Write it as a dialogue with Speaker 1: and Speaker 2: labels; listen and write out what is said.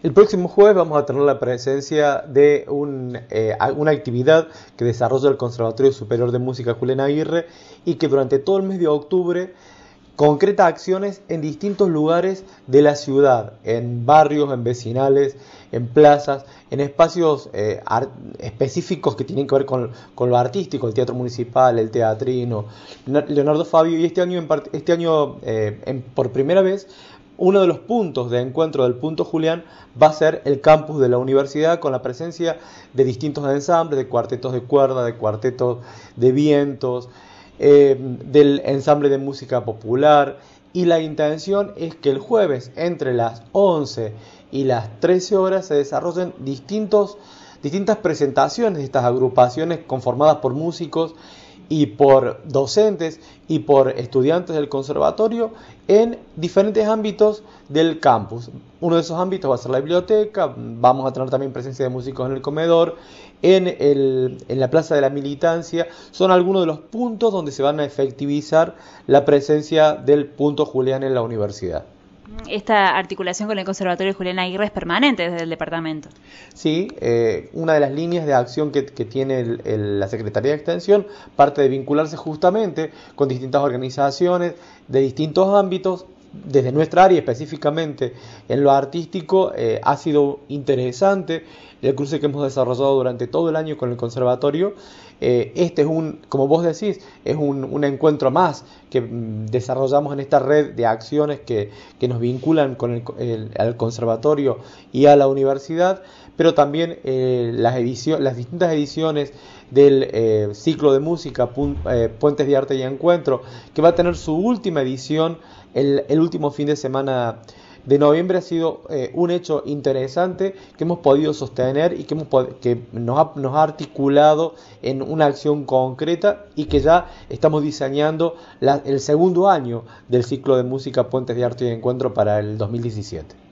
Speaker 1: El próximo jueves vamos a tener la presencia de eh, una actividad que desarrolla el Conservatorio Superior de Música Julián Aguirre y que durante todo el mes de octubre concreta acciones en distintos lugares de la ciudad, en barrios, en vecinales, en plazas, en espacios eh, específicos que tienen que ver con, lo artístico, el teatro municipal, el teatrino, Leonardo Fabio, y este año, en este año eh, por primera vez uno de los puntos de encuentro del punto Julián va a ser el campus de la universidad con la presencia de distintos ensambles, de cuartetos de cuerda, de cuartetos de vientos, eh, del ensamble de música popular. Y la intención es que el jueves entre las 11 y las 13 horas se desarrollen distintos, distintas presentaciones de estas agrupaciones conformadas por músicos y por docentes y por estudiantes del conservatorio en diferentes ámbitos del campus. Uno de esos ámbitos va a ser la biblioteca, vamos a tener también presencia de músicos en el comedor, en, el, en la plaza de la militancia, son algunos de los puntos donde se van a efectivizar la presencia del punto Julián en la universidad
Speaker 2: esta articulación con el Conservatorio Julián Aguirre es permanente desde el departamento.
Speaker 1: Sí, eh, una de las líneas de acción que, tiene la Secretaría de Extensión parte de vincularse justamente con distintas organizaciones de distintos ámbitos desde nuestra área específicamente en lo artístico eh, ha sido interesante el cruce que hemos desarrollado durante todo el año con el conservatorio. Eh, este es un, como vos decís, es un, encuentro más que mm, desarrollamos en esta red de acciones que, nos vinculan con el, al conservatorio y a la universidad, pero también eh, las, las distintas ediciones del ciclo de música Puentes de Arte y Encuentro, que va a tener su última edición el el último fin de semana de noviembre ha sido eh, un hecho interesante que hemos podido sostener y que, hemos que nos, ha, articulado en una acción concreta y que ya estamos diseñando el segundo año del ciclo de música Puentes de Arte y de Encuentro para el 2017.